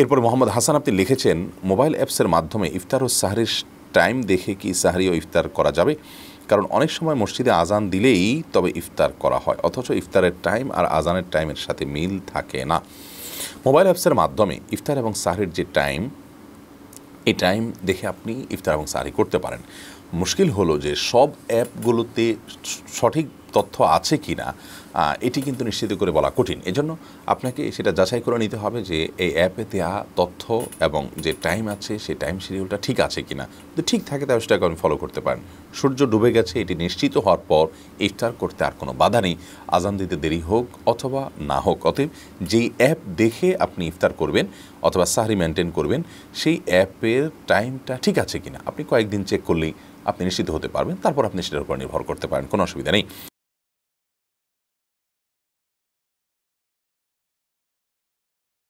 এরপর মোহাম্মদ হাসান আপনি লিখেছেন মোবাইল অ্যাপসের মাধ্যমে ইফতার ও সাহারির টাইম দেখে কি সাহারি ও ইফতার করা যাবে কারণ অনেক সময় মসজিদে আজান দিলেই তবে ইফতার করা হয় অথচ ইফতারের টাইম আর আজানের টাইমের সাথে মিল থাকে না মোবাইল অ্যাপসের মাধ্যমে ইফতার এবং সাহারির যে টাইম এই টাইম দেখে আপনি ইফতার এবং সাহারি করতে পারেন মুশকিল হলো যে সব অ্যাপগুলোতে সঠিক তথ্য আছে কি না এটি কিন্তু নিশ্চিত করে বলা কঠিন এজন্য আপনাকে সেটা যাচাই করে নিতে হবে যে এই অ্যাপে দেওয়া তথ্য এবং যে টাইম আছে সেই টাইম শিডিউলটা ঠিক আছে কি না যদি ঠিক থাকে তাহলে সেটাকে আপনি ফলো করতে পারেন সূর্য ডুবে গেছে এটি নিশ্চিত হওয়ার পর ইফতার করতে আর কোনো বাধা নেই আজান দিতে দেরি হোক অথবা না হোক অতএব যেই অ্যাপ দেখে আপনি ইফতার করবেন অথবা সাহারি মেনটেন করবেন সেই অ্যাপের টাইমটা ঠিক আছে কিনা আপনি কয়েকদিন চেক করলেই আপনি নিশ্চিত হতে পারবেন তারপর আপনি সেটার উপর নির্ভর করতে পারেন কোনো অসুবিধা নেই